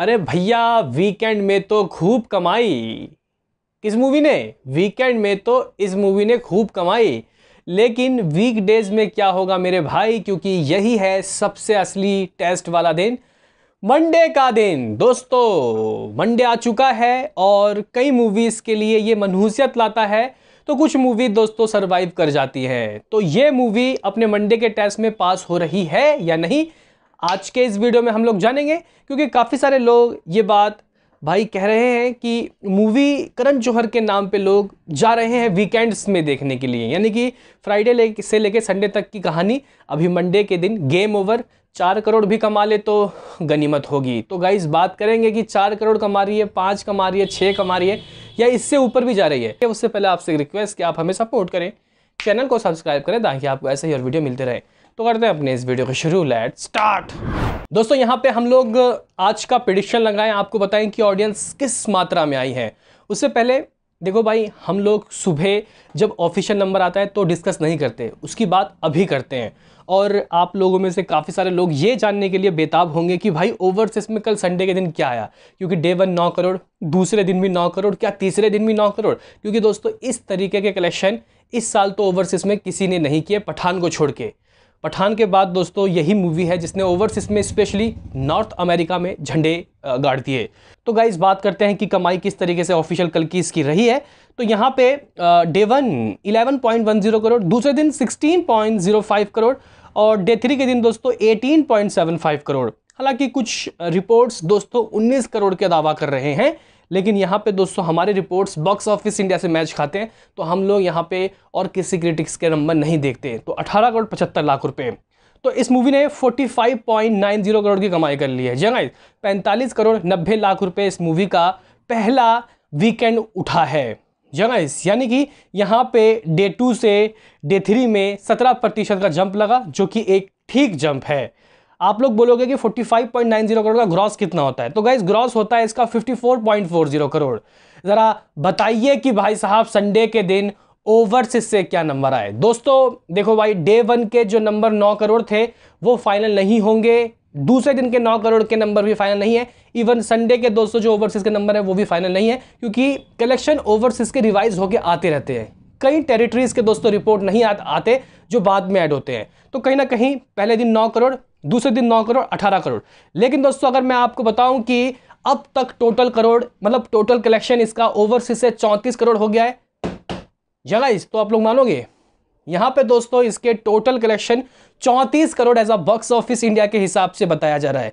अरे भैया वीकेंड में तो खूब कमाई किस मूवी ने वीकेंड में तो इस मूवी ने खूब कमाई लेकिन वीकडेज में क्या होगा मेरे भाई क्योंकि यही है सबसे असली टेस्ट वाला दिन मंडे का दिन दोस्तों मंडे आ चुका है और कई मूवीज़ के लिए ये मनहूसियत लाता है तो कुछ मूवी दोस्तों सरवाइव कर जाती है तो ये मूवी अपने मंडे के टेस्ट में पास हो रही है या नहीं आज के इस वीडियो में हम लोग जानेंगे क्योंकि काफ़ी सारे लोग ये बात भाई कह रहे हैं कि मूवी करण जौहर के नाम पे लोग जा रहे हैं वीकेंड्स में देखने के लिए यानी कि फ्राइडे ले, से लेके संडे तक की कहानी अभी मंडे के दिन गेम ओवर चार करोड़ भी कमा ले तो गनीमत होगी तो गाइज बात करेंगे कि चार करोड़ कमा रही है पाँच कमा रही है छः कमा रही है या इससे ऊपर भी जा रही है उससे पहले आपसे रिक्वेस्ट कि आप हमें सपोर्ट करें चैनल को सब्सक्राइब करें ताकि आपको ऐसे ही और वीडियो मिलते रहे तो करते हैं अपने इस वीडियो को शुरू लेट स्टार्ट दोस्तों यहाँ पे हम लोग आज का प्रिडिक्शन लगाएं आपको बताएं कि ऑडियंस किस मात्रा में आई है उससे पहले देखो भाई हम लोग सुबह जब ऑफिशियल नंबर आता है तो डिस्कस नहीं करते उसकी बात अभी करते हैं और आप लोगों में से काफ़ी सारे लोग ये जानने के लिए बेताब होंगे कि भाई ओवरसीज में कल संडे के दिन क्या आया क्योंकि डे वन नौ करोड़ दूसरे दिन भी नौ करोड़ क्या तीसरे दिन भी नौ करोड़ क्योंकि दोस्तों इस तरीके के कलेक्शन इस साल तो ओवरसीज में किसी ने नहीं किए पठान को छोड़ के पठान के बाद दोस्तों यही मूवी है जिसने ओवरसीज में स्पेशली नॉर्थ अमेरिका में झंडे गाड़ दिए तो गाइज बात करते हैं कि कमाई किस तरीके से ऑफिशियल कल की इसकी रही है तो यहाँ पे day one eleven point one zero crore दूसरे दिन sixteen point zero five crore और डे थ्री के दिन दोस्तों eighteen point seven five crore हालांकि कुछ रिपोर्ट्स दोस्तों उन्नीस करोड़ के दावा कर रहे हैं लेकिन यहाँ पे दोस्तों हमारे रिपोर्ट्स बॉक्स ऑफिस इंडिया से मैच खाते हैं तो हम लोग यहाँ पे और किसी क्रिटिक्स के नंबर नहीं देखते तो अठारह करोड़ पचहत्तर लाख रुपये तो इस मूवी ने 45.90 करोड़ की कमाई कर ली है जी हाँ पैंतालीस करोड़ नब्बे लाख रुपये इस मूवी का पहला वीकेंड उठा है जी हाँ यानी कि यहाँ पे डे टू से डे थ्री में सत्रह प्रतिशत का जंप लगा जो कि एक ठीक जंप है आप लोग बोलोगे कि 45.90 करोड़ का ग्रॉस कितना होता है तो गाइज ग्रॉस होता है इसका 54.40 करोड़ ज़रा बताइए कि भाई साहब संडे के दिन ओवरसीज से क्या नंबर आए दोस्तों देखो भाई डे वन के जो नंबर नौ करोड़ थे वो फाइनल नहीं होंगे दूसरे दिन के नौ करोड़ के नंबर भी फाइनल नहीं है इवन संडे के दोस्तों जो ओवरसीज के नंबर है वो भी फाइनल नहीं है क्योंकि कलेक्शन ओवरसीज के रिवाइज होकर आते रहते हैं कई टेरिटरीज के दोस्तों रिपोर्ट नहीं आ, आते जो बाद में ऐड होते हैं तो कहीं ना कहीं पहले दिन नौ करोड़ दूसरे दिन नौ करोड़ अठारह करोड़ लेकिन दोस्तों अगर मैं आपको बताऊं कि अब तक टोटल करोड़ मतलब टोटल कलेक्शन इसका ओवरसीज से चौंतीस करोड़ हो गया है जगाइज तो आप लोग मानोगे यहाँ पे दोस्तों इसके टोटल कलेक्शन चौंतीस crore as a box office India के हिसाब से बताया जा रहा है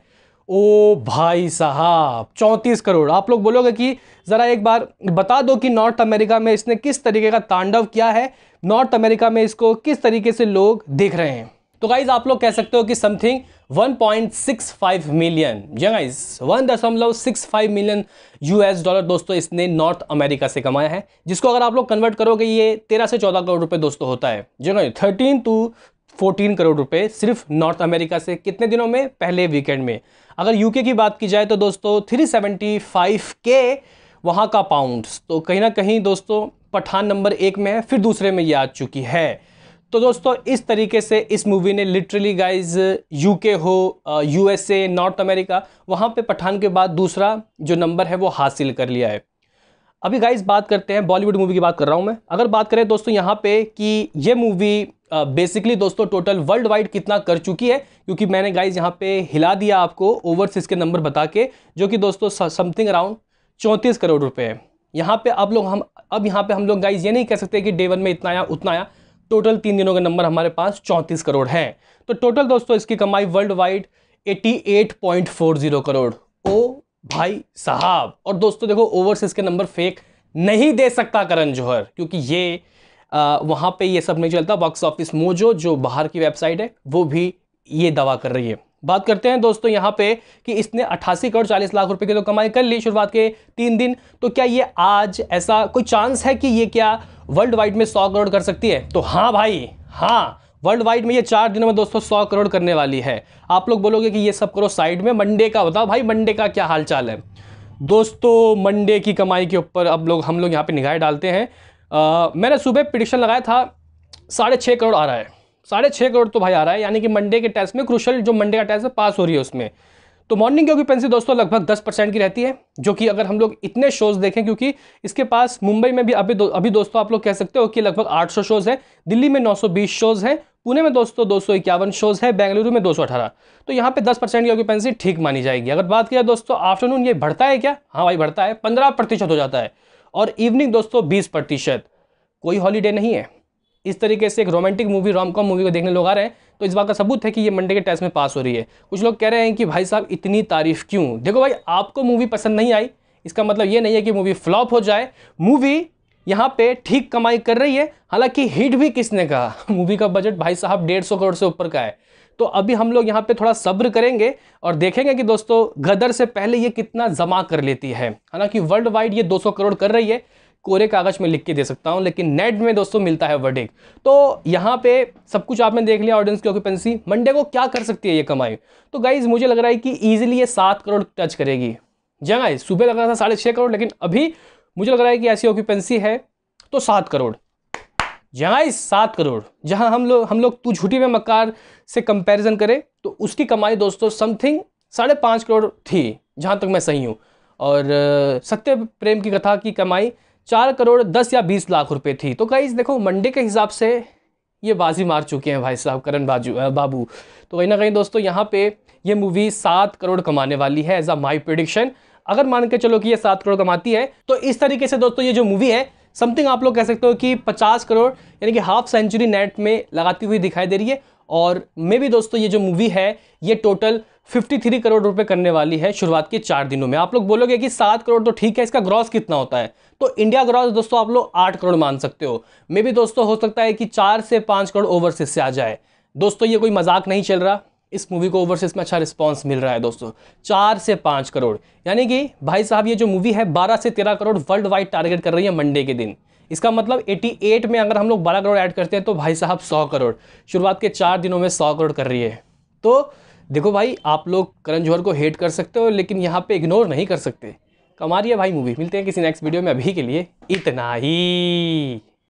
ओ भाई साहब 34 करोड़ आप लोग बोलोगे कि ज़रा एक बार बता दो कि नॉर्थ अमेरिका में इसने किस तरीके का तांडव किया है नॉर्थ अमेरिका में इसको किस तरीके से लोग देख रहे हैं तो गाइज आप लोग कह सकते हो कि समथिंग 1.65 मिलियन या guys five million US dollar दोस्तों इसने नॉर्थ अमेरिका से कमाया है जिसको अगर आप लोग कन्वर्ट करोगे ये 13 से 14 करोड़ रुपए दोस्तों होता है जो गाइज 13 टू 14 करोड़ रुपए सिर्फ नॉर्थ अमेरिका से कितने दिनों में पहले वीकेंड में अगर यूके की बात की जाए तो दोस्तों 375 के वहाँ का पाउंड तो कहीं ना कहीं दोस्तों पठान नंबर एक में है फिर दूसरे में ये आ चुकी है तो दोस्तों इस तरीके से इस मूवी ने लिटरली गाइज यूके हो यूएसए नॉर्थ अमेरिका वहाँ पे पठान के बाद दूसरा जो नंबर है वो हासिल कर लिया है अभी गाइज बात करते हैं बॉलीवुड मूवी की बात कर रहा हूँ मैं अगर बात करें दोस्तों यहाँ पे कि ये मूवी बेसिकली दोस्तों टोटल वर्ल्ड वाइड कितना कर चुकी है क्योंकि मैंने गाइज यहाँ पे हिला दिया आपको ओवरसीज के नंबर बता के जो कि दोस्तों समथिंग अराउंड चौंतीस करोड़ रुपये है यहाँ पे अब लोग हम अब यहाँ पे हम लोग गाइज ये नहीं कह सकते कि डे वन में इतना आया उतना आया टोटल तीन दिनों का नंबर हमारे पास चौंतीस करोड़ है तो टोटल दोस्तों इसकी कमाई world wide eighty eight point four zero crore ओ भाई साहब और दोस्तों देखो ओवरसीज के नंबर फेक नहीं दे सकता करण जौहर क्योंकि ये आ, वहाँ पे ये सब नहीं चलता बॉक्स ऑफिस मोजो जो बाहर की वेबसाइट है वो भी ये दावा कर रही है बात करते हैं दोस्तों यहाँ पे कि इसने अट्ठासी करोड़ चालीस लाख रुपए की तो कमाई कर ली शुरुआत के तीन दिन तो क्या ये आज ऐसा कोई चांस है कि ये क्या वर्ल्ड वाइड में सौ करोड़ कर सकती है तो हाँ भाई हाँ वर्ल्ड वाइड में ये चार दिनों में दोस्तों सौ करोड़ करने वाली है आप लोग बोलोगे कि ये सब करो साइड में मंडे का बताओ भाई मंडे का क्या हाल चाल है दोस्तों मंडे की कमाई के ऊपर अब लोग हम लोग यहाँ पे निगाहें डालते हैं आ, मैंने सुबह प्रिडिक्शन लगाया था साढ़े छः करोड़ आ रहा है साढ़े छः करोड़ तो भाई आ रहा है यानी कि मंडे के टेस्ट में क्रुशल जो मंडे का टेस्ट है पास हो रही है उसमें तो मॉर्निंग की ऑक्यूपेंसी दोस्तों लगभग 10 परसेंट की रहती है जो कि अगर हम लोग इतने शोज़ देखें क्योंकि इसके पास मुंबई में भी अभी दो, अभी दोस्तों आप लोग कह सकते हो कि लगभग 800 शोज़ है दिल्ली में 920 शोज़ है पुणे में दोस्तों दो सौ शोज़ है बेंगलुरु में अठारह तो यहाँ पे दस परसेंट की ऑक्यूपेंसी ठीक मानी जाएगी अगर बात किया दोस्तों आफ्टरनून ये बढ़ता है क्या हाँ भाई बढ़ता है पंद्रह प्रतिशत हो जाता है और इवनिंग दोस्तों बीस प्रतिशत कोई हॉलीडे नहीं है इस तरीके से एक romantic movie rom com movie को देखने लोग आ रहे हैं तो इस बात का सबूत है कि ये मंडे के टेस्ट में पास हो रही है कुछ लोग कह रहे हैं कि भाई साहब इतनी तारीफ क्यों देखो भाई आपको मूवी पसंद नहीं आई इसका मतलब ये नहीं है कि मूवी फ्लॉप हो जाए मूवी यहाँ पे ठीक कमाई कर रही है हालांकि हिट भी किसने कहा मूवी का बजट भाई साहब डेढ़ सौ करोड़ से ऊपर का है तो अभी हम लोग यहाँ पे थोड़ा सब्र करेंगे और देखेंगे कि दोस्तों गदर से पहले ये कितना जमा कर लेती है हालांकि वर्ल्ड वाइड ये 200 करोड़ कर रही है कोरे कागज़ में लिख के दे सकता हूँ लेकिन नेट में दोस्तों मिलता है वर्डिक तो यहाँ पे सब कुछ आपने देख लिया ऑडियंस की ऑक्यूपेंसी मंडे को क्या कर सकती है ये कमाई तो गाइज मुझे लग रहा है कि ईजिली ये सात करोड़ टच करेगी जहाँ गाइज सुबह लग रहा था साढ़े छः करोड़ लेकिन अभी मुझे लग रहा है कि ऐसी ऑक्यूपेंसी है तो सात करोड़ जहाँ सात करोड़ जहाँ हम लोग हम लोग तू झूठी में मकार से कंपेरिजन करें तो उसकी कमाई दोस्तों समथिंग साढ़े पाँच करोड़ थी जहाँ तक मैं सही हूँ और सत्य प्रेम की कथा की कमाई चार करोड़ दस या बीस लाख रुपए थी तो गाइज देखो मंडे के हिसाब से ये बाजी मार चुके हैं भाई साहब करण बाजू बाबू तो कहीं ना कहीं दोस्तों यहाँ पे ये मूवी सात करोड़ कमाने वाली है एज अ माई प्रिडिक्शन अगर मान के चलो कि ये सात करोड़ कमाती है तो इस तरीके से दोस्तों ये जो मूवी है समथिंग आप लोग कह सकते हो कि पचास करोड़ यानी कि हाफ सेंचुरी नेट में लगाती हुई दिखाई दे रही है और मे भी दोस्तों ये जो मूवी है ये टोटल 53 करोड़ रुपए करने वाली है शुरुआत के चार दिनों में आप लोग बोलोगे कि सात करोड़ तो ठीक है इसका ग्रॉस कितना होता है तो इंडिया ग्रॉस दोस्तों आप लोग आठ करोड़ मान सकते हो मे भी दोस्तों हो सकता है कि चार से पाँच करोड़ ओवरसीज से आ जाए दोस्तों ये कोई मजाक नहीं चल रहा इस मूवी को ओवरसीज में अच्छा रिस्पांस मिल रहा है दोस्तों चार से पाँच करोड़ यानी कि भाई साहब ये जो मूवी है बारह से तेरह करोड़ वर्ल्ड वाइड टारगेट कर रही है मंडे के दिन इसका मतलब 88 में अगर हम लोग 12 करोड़ ऐड करते हैं तो भाई साहब 100 करोड़ शुरुआत के चार दिनों में 100 करोड़ कर रही है तो देखो भाई आप लोग करण जौहर को हेट कर सकते हो लेकिन यहाँ पे इग्नोर नहीं कर सकते कमारी है भाई मूवी मिलते हैं किसी नेक्स्ट वीडियो में अभी के लिए इतना ही